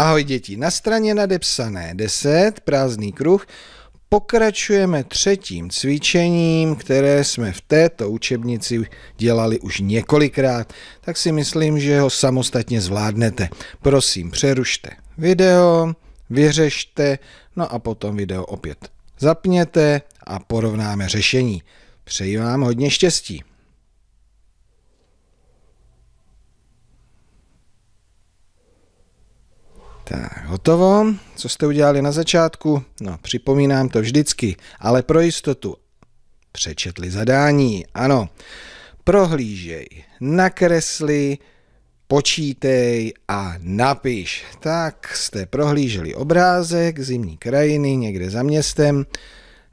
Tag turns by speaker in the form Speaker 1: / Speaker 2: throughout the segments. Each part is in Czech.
Speaker 1: Ahoj děti, na straně nadepsané 10, prázdný kruh, pokračujeme třetím cvičením, které jsme v této učebnici dělali už několikrát, tak si myslím, že ho samostatně zvládnete. Prosím, přerušte video, vyřešte, no a potom video opět zapněte a porovnáme řešení. Přeji vám hodně štěstí. Tak, hotovo. Co jste udělali na začátku? No, připomínám to vždycky, ale pro jistotu. Přečetli zadání, ano. Prohlížej, nakresli, počítej a napiš. Tak jste prohlíželi obrázek zimní krajiny někde za městem.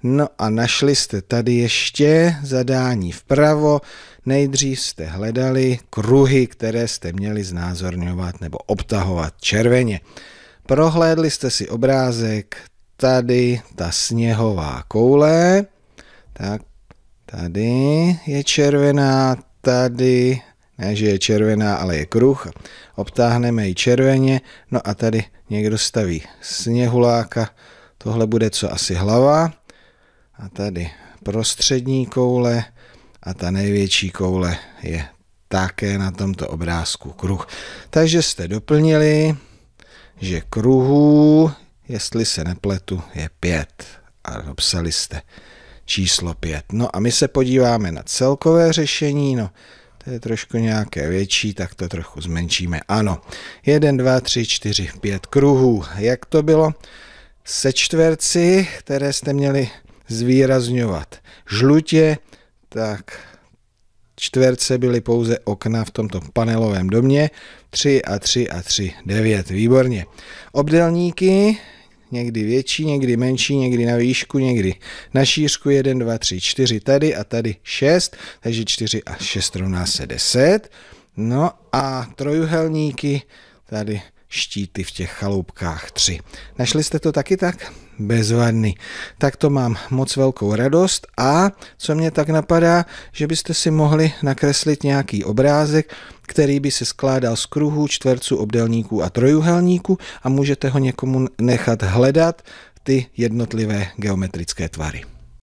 Speaker 1: No a našli jste tady ještě zadání vpravo. Nejdřív jste hledali kruhy, které jste měli znázorňovat nebo obtahovat červeně. Prohlédli jste si obrázek, tady ta sněhová koule, tak tady je červená, tady, ne že je červená, ale je kruh, obtáhneme ji červeně, no a tady někdo staví sněhuláka, tohle bude co asi hlava, a tady prostřední koule a ta největší koule je také na tomto obrázku kruh. Takže jste doplnili, že kruhů, jestli se nepletu, je pět. A dopsali jste číslo pět. No a my se podíváme na celkové řešení, no to je trošku nějaké větší, tak to trochu zmenšíme. Ano, Jeden, dva, tři, čtyři, pět kruhů. Jak to bylo? Se čtverci, které jste měli zvýrazňovat žlutě, tak čtverce byly pouze okna v tomto panelovém domě, 3 a 3 a 3, 9, výborně. Obdelníky, někdy větší, někdy menší, někdy na výšku, někdy na šířku 1, 2, 3, 4 tady a tady 6, takže 4 a 6 rovná se 10. No a trojuhelníky tady štíty v těch chaloupkách 3. Našli jste to taky tak? Bezvadný. Tak to mám moc velkou radost a co mě tak napadá, že byste si mohli nakreslit nějaký obrázek, který by se skládal z kruhů, čtverců, obdelníků a trojuhelníků a můžete ho někomu nechat hledat ty jednotlivé geometrické tvary.